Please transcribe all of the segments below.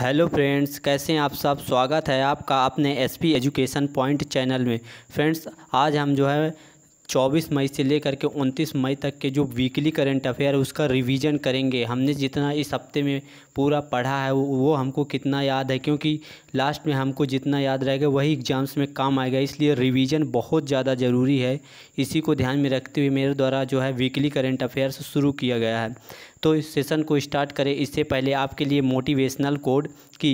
hello friends कैसे हैं आप सब स्वागत है आपका अपने S P education point channel में फ्रेंड्स आज हम जो है 24 मई से लेकर के 29 मई तक के जो वीकली करंट अफेयर उसका रिवीजन करेंगे हमने जितना इस हफ्ते में पूरा पढ़ा है वो हमको कितना याद है क्योंकि लास्ट में हमको जितना याद रहेगा वही एग्ज़ाम्स में काम आएगा इसलिए रिवीजन बहुत ज़्यादा ज़रूरी है इसी को ध्यान में रखते हुए मेरे द्वारा जो है वीकली करंट अफेयर्स शुरू किया गया है तो इस सेशन को स्टार्ट करें इससे पहले आपके लिए मोटिवेशनल कोड की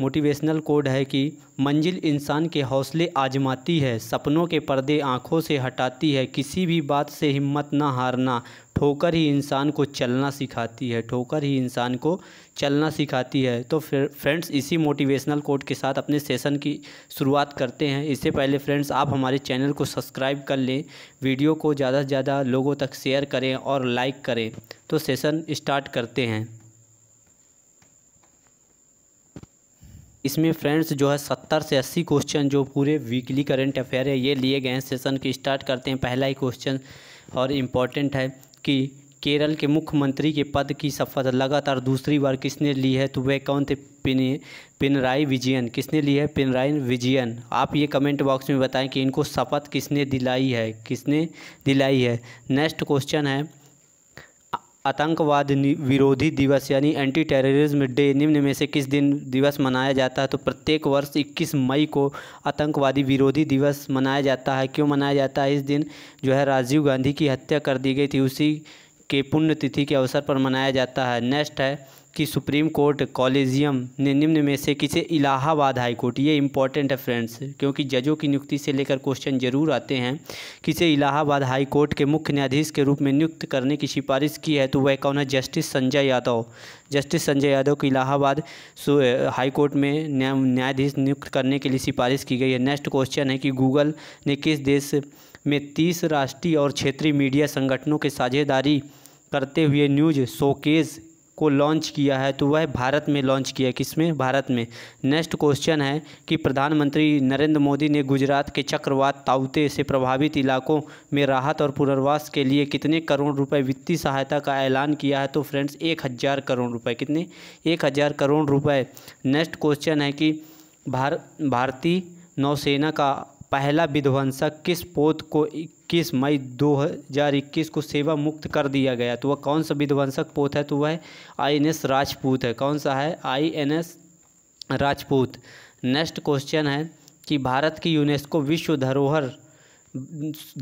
मोटिवेशनल कोड है कि मंजिल इंसान के हौसले आजमाती है सपनों के पर्दे आंखों से हटाती है किसी भी बात से हिम्मत ना हारना ठोकर ही इंसान को चलना सिखाती है ठोकर ही इंसान को चलना सिखाती है तो फिर फ्रेंड्स इसी मोटिवेशनल कोड के साथ अपने सेशन की शुरुआत करते हैं इससे पहले फ्रेंड्स आप हमारे चैनल को सब्सक्राइब कर लें वीडियो को ज़्यादा से ज़्यादा लोगों तक शेयर करें और लाइक करें तो सेशन स्टार्ट करते हैं इसमें फ्रेंड्स जो है सत्तर से अस्सी क्वेश्चन जो पूरे वीकली करंट अफेयर है ये लिए गए हैं सेशन की स्टार्ट करते हैं पहला ही क्वेश्चन और इम्पॉर्टेंट है कि केरल के मुख्यमंत्री के पद की शपथ लगातार दूसरी बार किसने ली है तो वह कौन थे पिन पिनराई विजयन किसने ली है पिनराई विजयन आप ये कमेंट बॉक्स में बताएं कि इनको शपथ किसने दिलाई है किसने दिलाई है नेक्स्ट क्वेश्चन है आतंकवाद विरोधी दिवस यानी एंटी टेररिज्म डे निम्न में से किस दिन दिवस मनाया जाता है तो प्रत्येक वर्ष 21 मई को आतंकवादी विरोधी दिवस मनाया जाता है क्यों मनाया जाता है इस दिन जो है राजीव गांधी की हत्या कर दी गई थी उसी के पुण्यतिथि के अवसर पर मनाया जाता है नेक्स्ट है कि सुप्रीम कोर्ट कॉलेजियम ने निम्न में से किसे इलाहाबाद हाई कोर्ट ये इम्पोर्टेंट है फ्रेंड्स क्योंकि जजों की नियुक्ति से लेकर क्वेश्चन जरूर आते हैं किसे इलाहाबाद हाई कोर्ट के मुख्य न्यायाधीश के रूप में नियुक्त करने की सिफारिश की है तो वह कौन है जस्टिस संजय यादव जस्टिस संजय यादव को इलाहाबाद हाई कोर्ट में न्यायाधीश नियुक्त करने के लिए सिफारिश की गई है नेक्स्ट क्वेश्चन है कि गूगल ने किस देश में तीस राष्ट्रीय और क्षेत्रीय मीडिया संगठनों के साझेदारी करते हुए न्यूज शोकेज को लॉन्च किया है तो वह भारत में लॉन्च किया किस में भारत में नेक्स्ट क्वेश्चन है कि प्रधानमंत्री नरेंद्र मोदी ने गुजरात के चक्रवात ताउते से प्रभावित इलाकों में राहत और पुनर्वास के लिए कितने करोड़ रुपए वित्तीय सहायता का ऐलान किया है तो फ्रेंड्स एक हज़ार करोड़ रुपए कितने एक हज़ार करोड़ रुपए नेक्स्ट क्वेश्चन है कि भार भारतीय नौसेना का पहला विध्वंसक किस पोत को इक्कीस मई इक्कीस को सेवा मुक्त कर दिया गया तो वह कौन सा विध्वंसक पोत है तो वह आई राजपूत है कौन सा है आई राजपूत नेक्स्ट क्वेश्चन है कि भारत की यूनेस्को विश्व धरोहर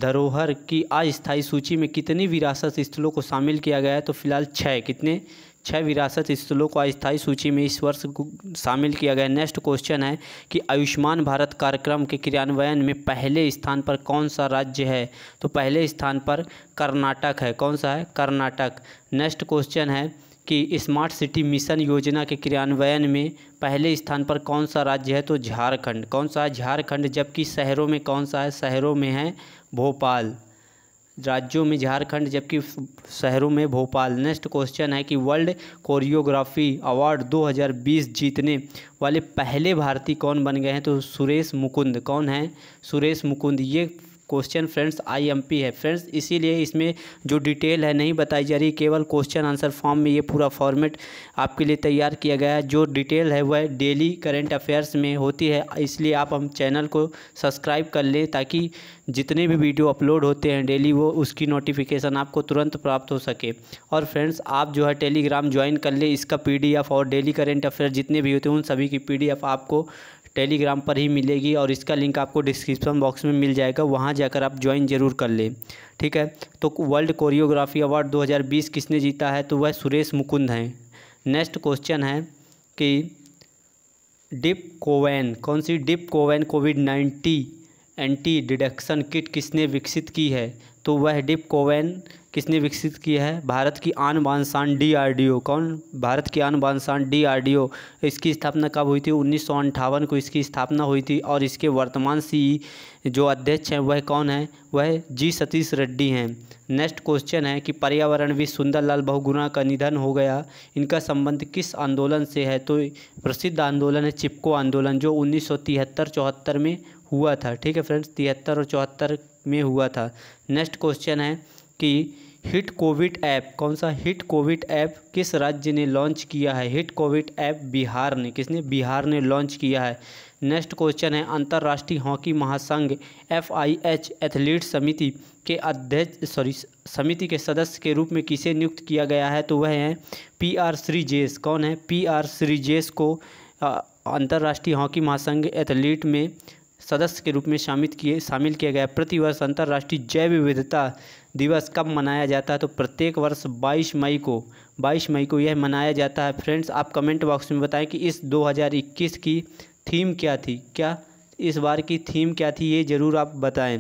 धरोहर की अस्थायी सूची में कितनी विरासत स्थलों को शामिल किया गया है तो फिलहाल छः कितने छः विरासत स्थलों को अस्थायी सूची में इस वर्ष शामिल किया गया नेक्स्ट क्वेश्चन है कि आयुष्मान भारत कार्यक्रम के क्रियान्वयन में पहले स्थान पर कौन सा राज्य है तो पहले स्थान पर कर्नाटक है कौन सा है कर्नाटक नेक्स्ट क्वेश्चन है कि स्मार्ट सिटी मिशन योजना के क्रियान्वयन में पहले स्थान पर कौन सा राज्य है तो झारखंड कौन सा है झारखंड जबकि शहरों में कौन सा है शहरों में है भोपाल राज्यों में झारखंड जबकि शहरों में भोपाल नेक्स्ट क्वेश्चन है कि वर्ल्ड कोरियोग्राफी अवार्ड 2020 जीतने वाले पहले भारतीय कौन बन गए हैं तो सुरेश मुकुंद कौन है सुरेश मुकुंद ये क्वेश्चन फ्रेंड्स आईएमपी है फ्रेंड्स इसीलिए इसमें जो डिटेल है नहीं बताई जा रही केवल क्वेश्चन आंसर फॉर्म में ये पूरा फॉर्मेट आपके लिए तैयार किया गया है जो डिटेल है वह डेली करेंट अफेयर्स में होती है इसलिए आप हम चैनल को सब्सक्राइब कर लें ताकि जितने भी वीडियो अपलोड होते हैं डेली वो उसकी नोटिफिकेशन आपको तुरंत प्राप्त हो सके और फ्रेंड्स आप जो है टेलीग्राम ज्वाइन कर लें इसका पी और डेली करेंट अफेयर जितने भी होते हैं उन सभी की पी आपको टेलीग्राम पर ही मिलेगी और इसका लिंक आपको डिस्क्रिप्शन बॉक्स में मिल जाएगा वहाँ जाकर आप ज्वाइन जरूर कर लें ठीक है तो वर्ल्ड कोरियोग्राफी अवार्ड 2020 किसने जीता है तो वह सुरेश मुकुंद हैं नेक्स्ट क्वेश्चन है कि डिप कोवैन कौन सी DIPCOVAN COVID ninety anti detection kit किसने विकसित की है तो वह डिप कोवेन किसने विकसित किया है भारत की आन बानसान डीआरडीओ कौन भारत की आन बानसान डीआरडीओ इसकी स्थापना कब हुई थी उन्नीस को इसकी स्थापना हुई थी और इसके वर्तमान सी जो अध्यक्ष हैं वह कौन है वह जी सतीश रेड्डी हैं नेक्स्ट क्वेश्चन है कि पर्यावरण भी सुंदरलाल बहुगुणा का निधन हो गया इनका संबंध किस आंदोलन से है तो प्रसिद्ध आंदोलन है चिपको आंदोलन जो उन्नीस सौ में हुआ था ठीक है फ्रेंड्स तिहत्तर और चौहत्तर में हुआ था नेक्स्ट क्वेश्चन है कि हिट कोविड ऐप कौन सा हिट कोविड ऐप किस राज्य ने लॉन्च किया है हिट कोविड ऐप बिहार ने किसने बिहार ने लॉन्च किया है नेक्स्ट क्वेश्चन है अंतर्राष्ट्रीय हॉकी महासंघ एफ आई एच एथलीट समिति के अध्यक्ष सॉरी समिति के सदस्य के रूप में किसे नियुक्त किया गया है तो वह हैं पी आर श्रीजेश कौन है पी आर श्रीजेश को अंतर्राष्ट्रीय हॉकी महासंघ एथलीट में सदस्य के रूप में शामिल किए शामिल किया गया प्रतिवर्ष अंतर्राष्ट्रीय जैव विविधता दिवस कब मनाया जाता है तो प्रत्येक वर्ष 22 मई को 22 मई को यह मनाया जाता है फ्रेंड्स आप कमेंट बॉक्स में बताएं कि इस 2021 की थीम क्या थी क्या इस बार की थीम क्या थी ये ज़रूर आप बताएं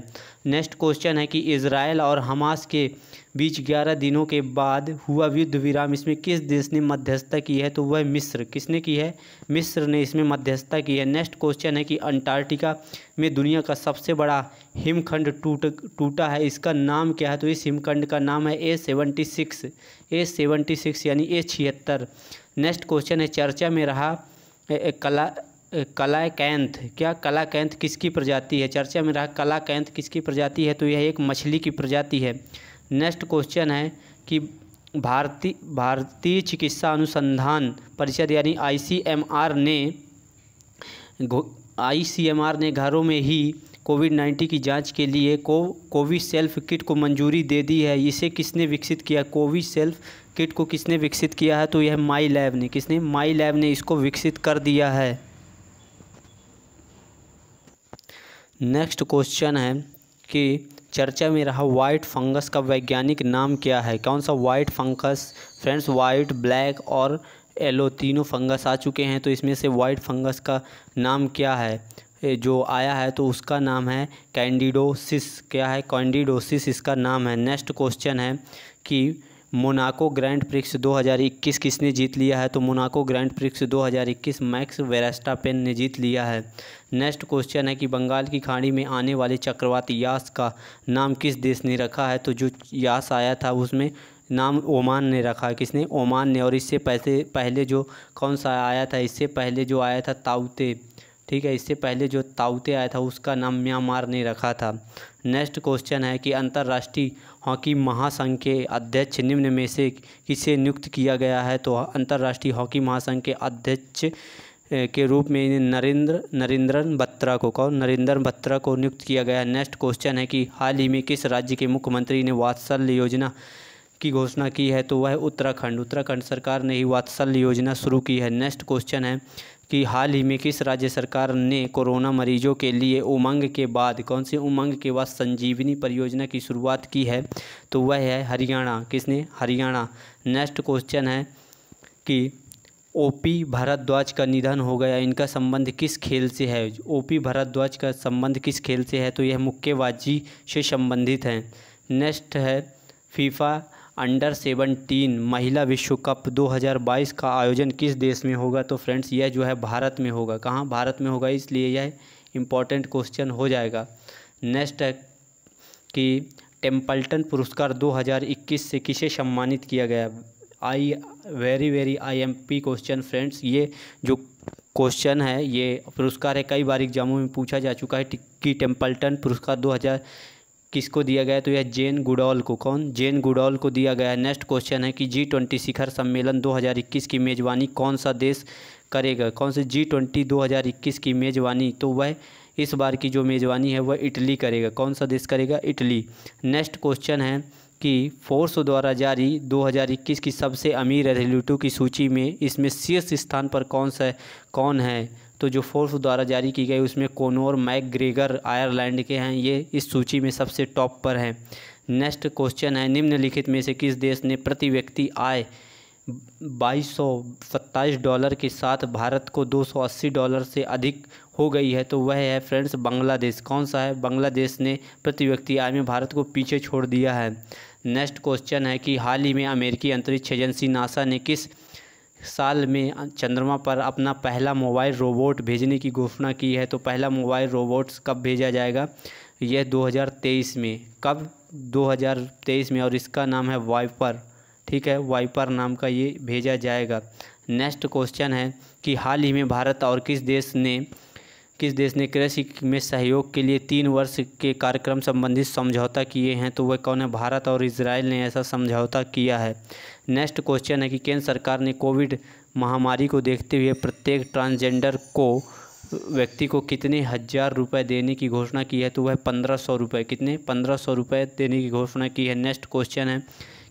नेक्स्ट क्वेश्चन है कि इसराइल और हमास के बीच ग्यारह दिनों के बाद हुआ युद्ध विराम इसमें किस देश ने मध्यस्थता की है तो वह मिस्र किसने की है मिस्र ने इसमें मध्यस्थता की है नेक्स्ट क्वेश्चन है कि अंटार्कटिका में दुनिया का सबसे बड़ा हिमखंड टूट टूटा है इसका नाम क्या है तो इस हिमखंड का नाम है A seventy six A seventy six यानी ए छिहत्तर नेक्स्ट क्वेश्चन है चर्चा में रहा कला कलाकैंथ क्या कलाकैंथ किसकी प्रजाति है चर्चा में रहा कलाकैंथ किसकी प्रजाति है तो यह एक मछली की प्रजाति है नेक्स्ट क्वेश्चन है कि भारती भारतीय चिकित्सा अनुसंधान परिषद यानी आईसीएमआर ने आईसीएमआर ने घरों में ही कोविड नाइन्टीन की जांच के लिए को कोविड सेल्फ किट को मंजूरी दे दी है इसे किसने विकसित किया कोविड सेल्फ किट को किसने विकसित किया है तो यह माई लैब ने किसने माई लैब ने इसको विकसित कर दिया है नेक्स्ट क्वेश्चन है कि चर्चा में रहा वाइट फंगस का वैज्ञानिक नाम क्या है कौन सा white fungus friends white black और येलो तीनों फंगस आ चुके हैं तो इसमें से वाइट फंगस का नाम क्या है जो आया है तो उसका नाम है कैंडिडोसिस क्या है कैंडिडोसिस इसका नाम है नेक्स्ट क्वेश्चन है कि मोनाको ग्रैंड प्रिक्स 2021 किसने जीत लिया है तो Monaco Grand Prix 2021 Max Verstappen ने जीत लिया है नेक्स्ट क्वेश्चन है कि बंगाल की खाड़ी में आने वाले चक्रवात यास का नाम किस देश ने रखा है तो जो यास आया था उसमें नाम ओमान ने रखा है किसने ओमान ने और इससे पहले पहले जो कौन सा आया था इससे पहले जो आया था ताउते ठीक है इससे पहले जो ताउते आया था उसका नाम म्यांमार ने रखा था नेक्स्ट क्वेश्चन है कि अंतर्राष्ट्रीय हॉकी महासंघ के अध्यक्ष निम्न में से किसे नियुक्त किया गया है तो अंतर्राष्ट्रीय हॉकी महासंघ के अध्यक्ष के रूप में नरेंद्र नरेंद्रन बत्रा को कौन नरेंद्र बत्रा को नियुक्त किया गया नेक्स्ट क्वेश्चन है कि हाल ही में किस राज्य के मुख्यमंत्री ने वात्सल्य योजना की घोषणा की है तो वह उत्तराखंड उत्तराखंड सरकार ने ही वात्सल्य योजना शुरू की है नेक्स्ट क्वेश्चन है कि हाल ही में किस राज्य सरकार ने कोरोना मरीजों के लिए उमंग के बाद कौन से उमंग के बाद संजीवनी परियोजना की शुरुआत की है तो वह है हरियाणा किसने हरियाणा नेक्स्ट क्वेश्चन है कि ओपी भारद्वाज का निधन हो गया इनका संबंध किस खेल से है ओपी भारद्वाज का संबंध किस खेल से है तो यह मुक्केबाजी से संबंधित हैं नेक्स्ट है फीफा अंडर सेवनटीन महिला विश्व कप 2022 का आयोजन किस देश में होगा तो फ्रेंड्स यह जो है भारत में होगा कहाँ भारत में होगा इसलिए यह इम्पॉर्टेंट क्वेश्चन हो जाएगा नेक्स्ट है कि टेम्पल्टन पुरस्कार 2021 से किसे सम्मानित किया गया I very very I M P question friends ये जो क्वेश्चन है ये पुरस्कार है कई बार एग्जामों में पूछा जा चुका है टिक्की टेम्पल्टन पुरस्कार दो हज़ार किसको दिया गया तो यह जेन गुडॉल को कौन जेन गुडॉल को दिया गया है नेक्स्ट क्वेश्चन है कि जी ट्वेंटी शिखर सम्मेलन 2021 की मेज़बानी कौन सा देश करेगा कौन से जी ट्वेंटी दो की मेज़बानी तो वह इस बार की जो मेज़बानी है वह इटली करेगा कौन सा देश करेगा इटली नेक्स्ट क्वेश्चन है कि फोर्स द्वारा जारी 2021 की सबसे अमीर एथलीटों की सूची में इसमें शीर्ष स्थान पर कौन सा कौन है तो जो फोर्स द्वारा जारी की गई उसमें कोनोर मैक ग्रेगर आयरलैंड के हैं ये इस सूची में सबसे टॉप पर हैं नेक्स्ट क्वेश्चन है निम्नलिखित में से किस देश ने प्रति व्यक्ति आय बाईस सौ सत्ताईस डॉलर के साथ भारत को 280 डॉलर से अधिक हो गई है तो वह है फ्रेंड्स बांग्लादेश कौन सा है बांग्लादेश ने प्रति व्यक्ति आय में भारत को पीछे छोड़ दिया है नेक्स्ट क्वेश्चन है कि हाल ही में अमेरिकी अंतरिक्ष एजेंसी नासा ने किस साल में चंद्रमा पर अपना पहला मोबाइल रोबोट भेजने की घोषणा की है तो पहला मोबाइल रोबोट कब भेजा जाएगा यह 2023 में कब 2023 में और इसका नाम है वाइपर ठीक है वाइपर नाम का ये भेजा जाएगा नेक्स्ट क्वेश्चन है कि हाल ही में भारत और किस देश ने किस देश ने कृषि में सहयोग के लिए तीन वर्ष के कार्यक्रम संबंधित समझौता किए हैं तो वह कौन है भारत और इसराइल ने ऐसा समझौता किया है नेक्स्ट क्वेश्चन है कि केंद्र सरकार ने कोविड महामारी को देखते हुए प्रत्येक ट्रांसजेंडर को व्यक्ति को कितने हज़ार रुपए देने की घोषणा की है तो वह पंद्रह सौ रुपये कितने पंद्रह सौ रुपये देने की घोषणा की है नेक्स्ट क्वेश्चन है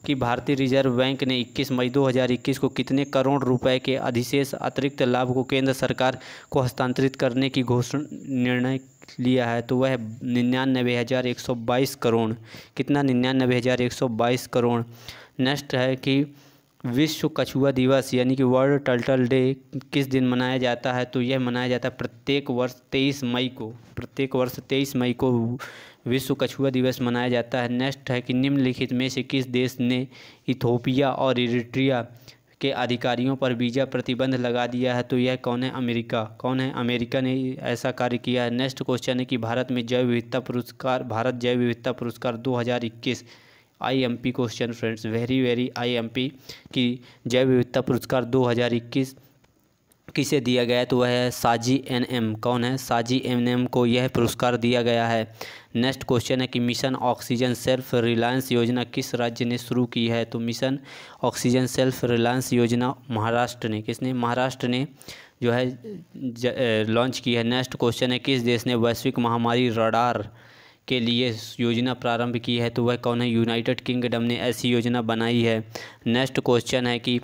कि भारतीय रिजर्व बैंक ने 21 मई 2021 को कितने करोड़ रुपए के अधिशेष अतिरिक्त लाभ को केंद्र सरकार को हस्तांतरित करने की घोषणा निर्णय लिया है तो वह निन्यानवे हज़ार एक सौ बाईस करोड़ कितना निन्यानबे हज़ार एक सौ बाईस करोड़ नेक्स्ट है कि विश्व कछुआ दिवस यानी कि वर्ल्ड टर्टल डे किस दिन मनाया जाता है तो यह मनाया जाता है प्रत्येक वर्ष तेईस मई को प्रत्येक वर्ष तेईस मई को विश्व कछुआ दिवस मनाया जाता है नेक्स्ट है कि निम्नलिखित में से किस देश ने इथोपिया और इरिट्रिया के अधिकारियों पर वीज़ा प्रतिबंध लगा दिया है तो यह कौन है अमेरिका कौन है अमेरिका ने ऐसा कार्य किया है नेक्स्ट क्वेश्चन है कि भारत में जैव विविधता पुरस्कार भारत जैव विविधता पुरस्कार 2021 IMP question friends very very IMP की जैव विविधता पुरस्कार 2021 किसे दिया गया है तो वह है साजी एन एम कौन है साजी एन एम को यह पुरस्कार दिया गया है नेक्स्ट क्वेश्चन है कि मिशन ऑक्सीजन सेल्फ रिलायंस योजना किस राज्य ने शुरू की है तो मिशन ऑक्सीजन सेल्फ रिलायंस योजना महाराष्ट्र ने किसने महाराष्ट्र ने जो है लॉन्च की है नेक्स्ट क्वेश्चन है किस देश ने वैश्विक महामारी रडार के लिए योजना प्रारंभ की है तो वह कौन है यूनाइटेड किंगडम ने ऐसी योजना बनाई है नेक्स्ट क्वेश्चन है कि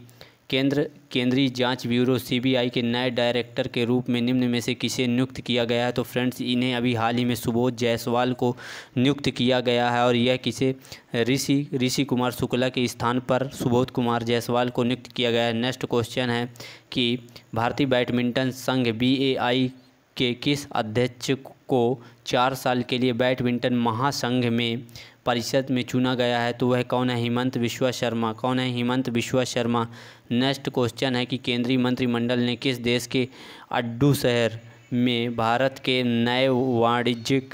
केंद्र केंद्रीय जांच ब्यूरो सीबीआई के नए डायरेक्टर के रूप में निम्न में से किसे नियुक्त किया गया है तो फ्रेंड्स इन्हें अभी हाल ही में सुबोध जायसवाल को नियुक्त किया गया है और यह किसे ऋषि ऋषि कुमार शुक्ला के स्थान पर सुबोध कुमार जायसवाल को नियुक्त किया गया है नेक्स्ट क्वेश्चन है कि भारतीय बैडमिंटन संघ बी के किस अध्यक्ष को चार साल के लिए बैडमिंटन महासंघ में परिषद में चुना गया है तो वह कौन है हेमंत विश्वा शर्मा कौन है हेमंत विश्वा शर्मा नेक्स्ट क्वेश्चन है कि केंद्रीय मंत्रिमंडल ने किस देश के अड्डू शहर में भारत के नए वाणिज्यिक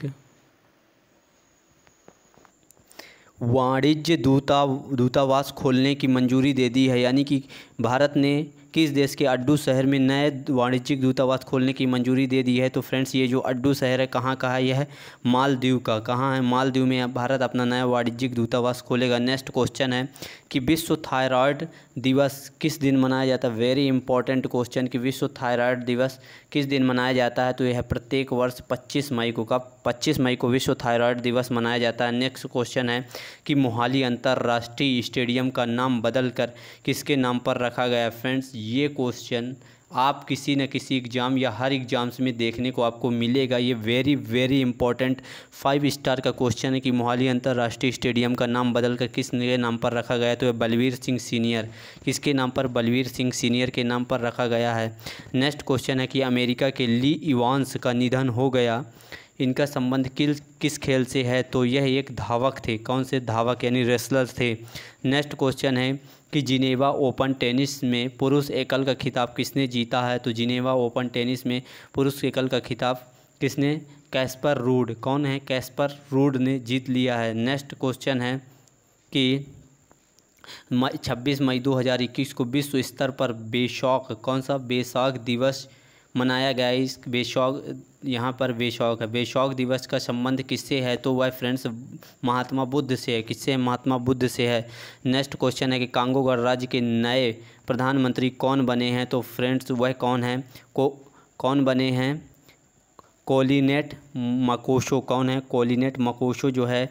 वाणिज्य दूता दूतावास खोलने की मंजूरी दे दी है यानी कि भारत ने किस देश के अड्डू शहर में नए वाणिज्यिक दूतावास खोलने की मंजूरी दे दी है तो फ्रेंड्स ये जो अड्डू शहर है कहाँ का है यह मालदीव का कहाँ है मालदीव में भारत अपना नया वाणिज्यिक दूतावास खोलेगा नेक्स्ट क्वेश्चन है कि विश्व थायराइड दिवस किस दिन मनाया जाता है वेरी इंपॉर्टेंट क्वेश्चन कि विश्व थायराइड दिवस किस दिन मनाया जाता है तो यह प्रत्येक वर्ष पच्चीस मई को कब पच्चीस मई को विश्व थायराइड दिवस मनाया जाता है नेक्स्ट क्वेश्चन है कि मोहाली अंतर्राष्ट्रीय स्टेडियम का नाम बदल कर किसके नाम पर रखा गया फ्रेंड्स ये क्वेश्चन आप किसी न किसी एग्ज़ाम या हर एग्ज़ाम्स में देखने को आपको मिलेगा ये very very important five star का क्वेश्चन है कि मोहाली अंतर्राष्ट्रीय स्टेडियम का नाम बदल कर किस नए नाम पर रखा गया तो बलवीर सिंह सीनियर किसके नाम पर बलवीर सिंह सीनियर के नाम पर रखा गया है नेक्स्ट तो क्वेश्चन है कि अमेरिका के ली इवान्स का निधन हो गया इनका संबंध किस किस खेल से है तो यह एक धावक थे कौन से धावक यानी रेसलर थे नेक्स्ट क्वेश्चन है कि जिनेवा ओपन टेनिस में पुरुष एकल का खिताब किसने जीता है तो जिनेवा ओपन टेनिस में पुरुष एकल का खिताब किसने कैस्पर रूड कौन है कैस्पर रूड ने जीत लिया है नेक्स्ट क्वेश्चन है कि छब्बीस मई इक्कीस को विश्व स्तर पर बेशौक कौन सा बेसाख दिवस मनाया गया इस बेशौक यहाँ पर बेशौक है बेशौक दिवस का संबंध किससे है तो वह फ्रेंड्स महात्मा बुद्ध से है किससे महात्मा बुद्ध से है नेक्स्ट क्वेश्चन है कि कांगो गणराज्य के नए प्रधानमंत्री कौन बने हैं तो फ्रेंड्स वह कौन हैं को कौन बने हैं कोलिनेट मकोशो कौन है कोलिनेट मकोशो जो है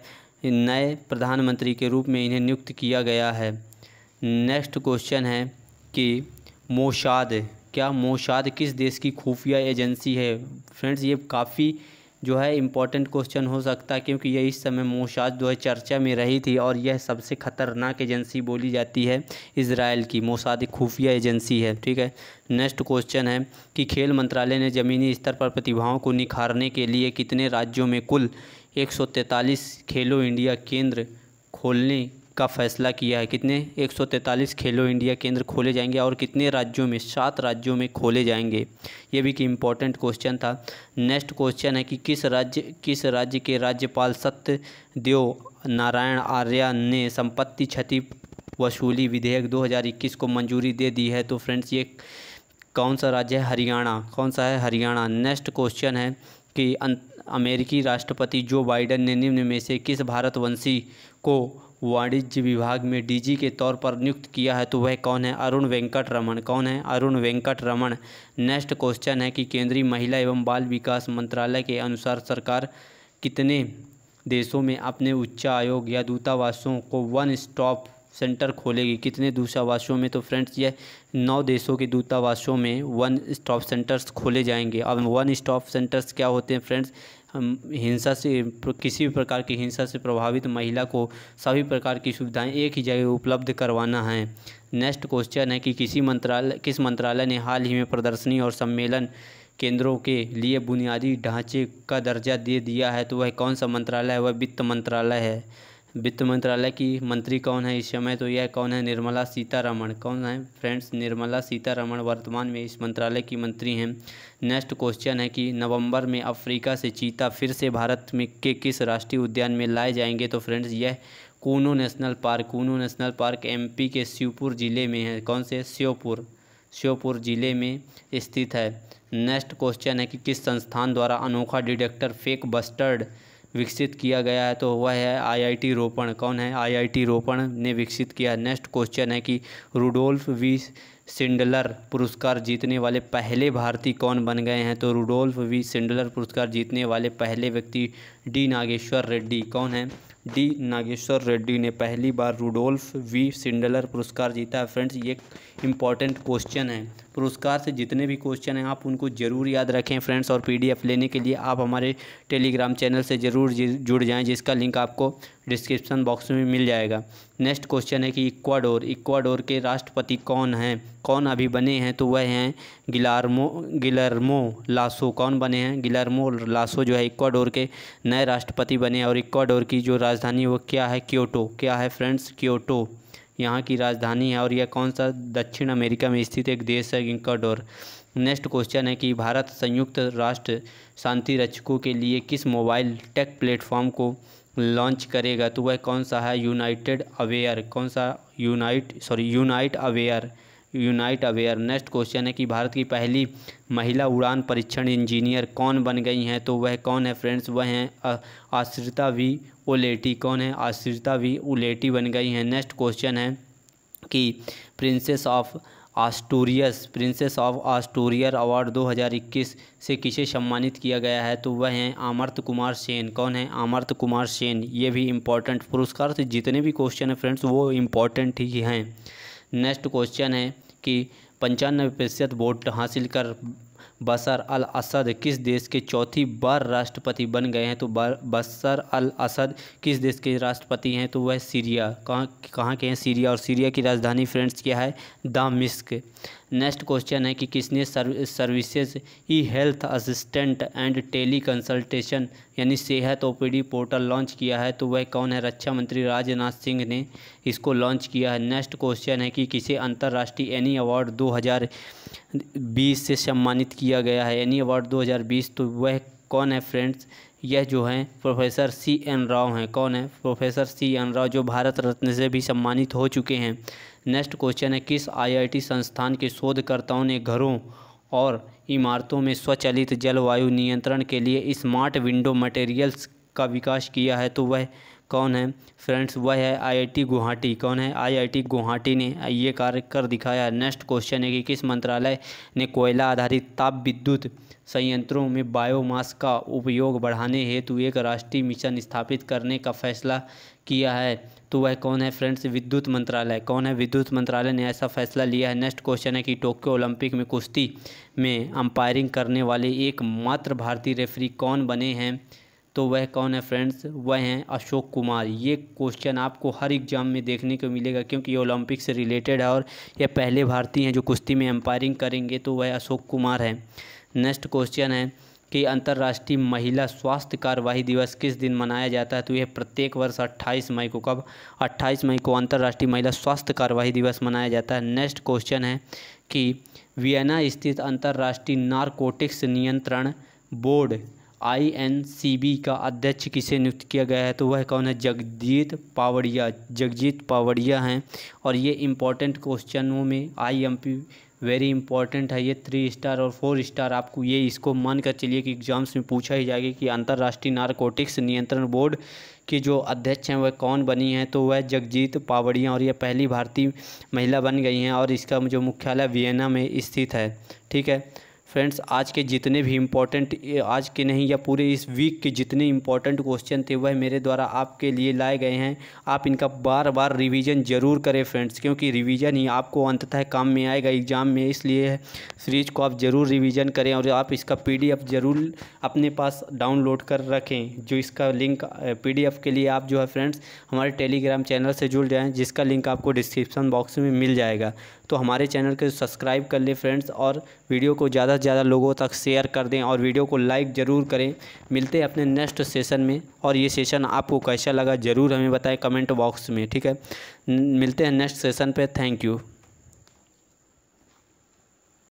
नए प्रधानमंत्री के रूप में इन्हें नियुक्त किया गया है नेक्स्ट क्वेश्चन है कि मोशाद क्या मोशाद किस देश की खुफिया एजेंसी है फ्रेंड्स ये काफ़ी जो है इम्पोर्टेंट क्वेश्चन हो सकता है क्योंकि यह इस समय मोशाद जो है चर्चा में रही थी और यह सबसे ख़तरनाक एजेंसी बोली जाती है इसराइल की मोसाद खुफिया एजेंसी है ठीक है नेक्स्ट क्वेश्चन है कि खेल मंत्रालय ने ज़मीनी स्तर पर प्रतिभाओं को निखारने के लिए कितने राज्यों में कुल एक खेलो इंडिया केंद्र खोलने का फैसला किया है कितने 143 खेलो इंडिया केंद्र खोले जाएंगे और कितने राज्यों में सात राज्यों में खोले जाएंगे ये भी एक इम्पॉर्टेंट क्वेश्चन था नेक्स्ट क्वेश्चन है कि किस राज्य किस राज्य के राज्यपाल सत्यदेव नारायण आर्या ने संपत्ति क्षति वसूली विधेयक 2021 को मंजूरी दे दी है तो फ्रेंड्स ये कौन सा राज्य है हरियाणा कौन सा है हरियाणा नेक्स्ट क्वेश्चन है कि अं, अमेरिकी राष्ट्रपति जो बाइडन ने निम्न में से किस भारतवंशी को वाणिज्य विभाग में डीजी के तौर पर नियुक्त किया है तो वह कौन है अरुण वेंकट रमन कौन है अरुण वेंकट रमन नेक्स्ट क्वेश्चन है कि केंद्रीय महिला एवं बाल विकास मंत्रालय के अनुसार सरकार कितने देशों में अपने उच्च आयोग या दूतावासों को वन स्टॉप सेंटर खोलेगी कितने दूतावासों में तो फ्रेंड्स यह नौ देशों के दूतावासों में वन स्टॉप सेंटर्स खोले जाएंगे अब वन स्टॉप सेंटर्स क्या होते हैं फ्रेंड्स हिंसा से किसी भी प्रकार की हिंसा से प्रभावित महिला को सभी प्रकार की सुविधाएं एक ही जगह उपलब्ध करवाना है नेक्स्ट क्वेश्चन है कि किसी मंत्रालय किस मंत्रालय ने हाल ही में प्रदर्शनी और सम्मेलन केंद्रों के लिए बुनियादी ढांचे का दर्जा दे दिया है तो वह कौन सा मंत्रालय है वह वित्त मंत्रालय है वित्त मंत्रालय की मंत्री कौन है इस समय तो यह कौन है निर्मला सीतारमण कौन है फ्रेंड्स निर्मला सीतारमण वर्तमान में इस मंत्रालय की मंत्री हैं नेक्स्ट क्वेश्चन है कि नवंबर में अफ्रीका से चीता फिर से भारत में के किस राष्ट्रीय उद्यान में लाए जाएंगे तो फ्रेंड्स यह Kuno national park Kuno national park एम के श्योपुर ज़िले में है कौन से श्योपुर श्योपुर ज़िले में स्थित है नेक्स्ट क्वेश्चन है कि किस संस्थान द्वारा अनोखा डिटेक्टर फेक बस्टर्ड विकसित किया गया है तो वह है आईआईटी रोपण कौन है आईआईटी रोपण ने विकसित किया नेक्स्ट क्वेश्चन है कि रूडोल्फ वी सिंडलर पुरस्कार जीतने वाले पहले भारतीय कौन बन गए हैं तो रुडोल्फ वी सिंडलर पुरस्कार जीतने वाले पहले व्यक्ति डी नागेश्वर रेड्डी कौन है डी नागेश्वर रेड्डी ने पहली बार रूडोल्फ वी सिंडलर पुरस्कार जीता है फ्रेंड्स ये इंपॉर्टेंट क्वेश्चन हैं पुरस्कार से जितने भी क्वेश्चन हैं आप उनको ज़रूर याद रखें फ्रेंड्स और पीडीएफ लेने के लिए आप हमारे टेलीग्राम चैनल से ज़रूर जुड़ जाएँ जिसका लिंक आपको डिस्क्रिप्सन बॉक्स में मिल जाएगा नेक्स्ट क्वेश्चन है कि इक्वाडोर इक्वाडोर के राष्ट्रपति कौन हैं कौन अभी बने हैं तो वह हैं गिलारमो गिलरमो लासो कौन बने हैं गिलरमो लासो जो है इक्वाडोर के नए राष्ट्रपति बने और इक्वाडोर की जो राजधानी वो क्या है क्योटो क्या है फ्रेंड्स क्योटो यहाँ की राजधानी है और यह कौन सा दक्षिण अमेरिका में स्थित एक देश है इंकाडोर नेक्स्ट क्वेश्चन है कि भारत संयुक्त राष्ट्र शांति रक्षकों के लिए किस मोबाइल टेक प्लेटफॉर्म को लॉन्च करेगा तो वह कौन सा है यूनाइटेड अवेयर कौन सा unite sorry unite aware unite aware next question है कि भारत की पहली महिला उड़ान परीक्षण इंजीनियर कौन बन गई हैं तो वह कौन है फ्रेंड्स वह हैं आश्रिता वी ओलेटी कौन है आश्रिता वी ओलेटी बन गई हैं नेक्स्ट क्वेश्चन है कि princess of Asturias princess of Asturias award 2021 से किसे सम्मानित किया गया है तो वह हैं अमर्त कुमार सेन कौन है अमर्त कुमार सेन ये भी इम्पोर्टेंट पुरस्कार से जितने भी क्वेश्चन हैं फ्रेंड्स वो इम्पोर्टेंट ही हैं नेक्स्ट क्वेश्चन है कि पंचानवे प्रतिशत वोट हासिल कर बशर अल असद किस देश के चौथी बार राष्ट्रपति बन गए हैं तो बशर अल असद किस देश के राष्ट्रपति हैं तो वह सीरिया कहाँ कहाँ के हैं सीरिया और सीरिया की राजधानी फ्रेंड्स क्या है दामिस्क नेक्स्ट क्वेश्चन है कि किसने serve services e health assistant and teleconsultation यानी सेहत ओपीडी पोर्टल लॉन्च किया है तो वह कौन है रक्षा मंत्री राजनाथ सिंह ने इसको लॉन्च किया है नेक्स्ट क्वेश्चन है कि किसे अंतर्राष्ट्रीय एनी अवार्ड 2020 से सम्मानित किया गया है एनी अवार्ड 2020 तो वह कौन है फ्रेंड्स यह जो हैं प्रोफेसर सी एन राव हैं कौन है प्रोफेसर सी एन राव जो भारत रत्न से भी सम्मानित हो चुके हैं नेक्स्ट क्वेश्चन है किस आईआईटी संस्थान के शोधकर्ताओं ने घरों और इमारतों में स्वचलित जलवायु नियंत्रण के लिए स्मार्ट विंडो मटेरियल्स का विकास किया है तो वह कौन है फ्रेंड्स वह है आईआईटी गुवाहाटी कौन है आईआईटी गुवाहाटी ने ये कार्य कर दिखाया है नेक्स्ट क्वेश्चन है कि किस मंत्रालय ने कोयला आधारित ताप विद्युत संयंत्रों में बायोमास का उपयोग बढ़ाने हेतु एक राष्ट्रीय मिशन स्थापित करने का फैसला किया है तो वह कौन है फ्रेंड्स विद्युत मंत्रालय कौन है विद्युत मंत्रालय ने ऐसा फैसला लिया है नेक्स्ट क्वेश्चन है कि टोक्यो ओलंपिक में कुश्ती में अंपायरिंग करने वाले एकमात्र भारतीय रेफरी कौन बने हैं तो वह कौन है फ्रेंड्स वह हैं अशोक कुमार ये क्वेश्चन आपको हर एग्ज़ाम में देखने को मिलेगा क्योंकि ये ओलंपिक से रिलेटेड है और यह पहले भारतीय हैं जो कुश्ती में एम्पायरिंग करेंगे तो वह अशोक कुमार हैं नेक्स्ट क्वेश्चन है कि अंतर्राष्ट्रीय महिला स्वास्थ्य कार्यवाही दिवस किस दिन मनाया जाता है तो यह प्रत्येक वर्ष 28 मई को कब 28 मई को अंतर्राष्ट्रीय महिला स्वास्थ्य कार्यवाही दिवस मनाया जाता है नेक्स्ट क्वेश्चन है कि वियना स्थित अंतर्राष्ट्रीय नारकोटिक्स नियंत्रण बोर्ड आईएनसीबी का अध्यक्ष किसे नियुक्त किया गया है तो वह कौन है जगजीत पावड़िया जगजीत पावड़िया हैं और ये इम्पॉर्टेंट क्वेश्चनों में आईएमपी वेरी इंपॉर्टेंट है ये थ्री स्टार और फोर स्टार आपको ये इसको मान कर चलिए कि एग्ज़ाम्स में पूछा ही जाएगा कि अंतर्राष्ट्रीय नारकोटिक्स नियंत्रण बोर्ड के जो अध्यक्ष हैं वह कौन बनी हैं तो वह जगजीत पावड़िया और यह पहली भारतीय महिला बन गई हैं और इसका जो मुख्यालय वियना में स्थित है ठीक है फ्रेंड्स आज के जितने भी इम्पोर्टेंट आज के नहीं या पूरे इस वीक के जितने इम्पोर्टेंट क्वेश्चन थे वह मेरे द्वारा आपके लिए लाए गए हैं आप इनका बार बार रिवीजन ज़रूर करें फ्रेंड्स क्योंकि रिवीजन ही आपको अंततः काम में आएगा एग्ज़ाम में इसलिए सीरीज को आप ज़रूर रिवीजन करें और आप इसका पी ज़रूर अपने पास डाउनलोड कर रखें जो इसका लिंक पी के लिए आप जो है फ्रेंड्स हमारे टेलीग्राम चैनल से जुड़ जाएँ जिसका लिंक आपको डिस्क्रिप्सन बॉक्स में मिल जाएगा तो हमारे चैनल को सब्सक्राइब कर लें फ्रेंड्स और वीडियो को ज़्यादा से ज़्यादा लोगों तक शेयर कर दें और वीडियो को लाइक ज़रूर करें मिलते हैं अपने नेक्स्ट सेशन में और ये सेशन आपको कैसा लगा ज़रूर हमें बताएं कमेंट बॉक्स में ठीक है मिलते हैं नेक्स्ट सेशन पर थैंक यू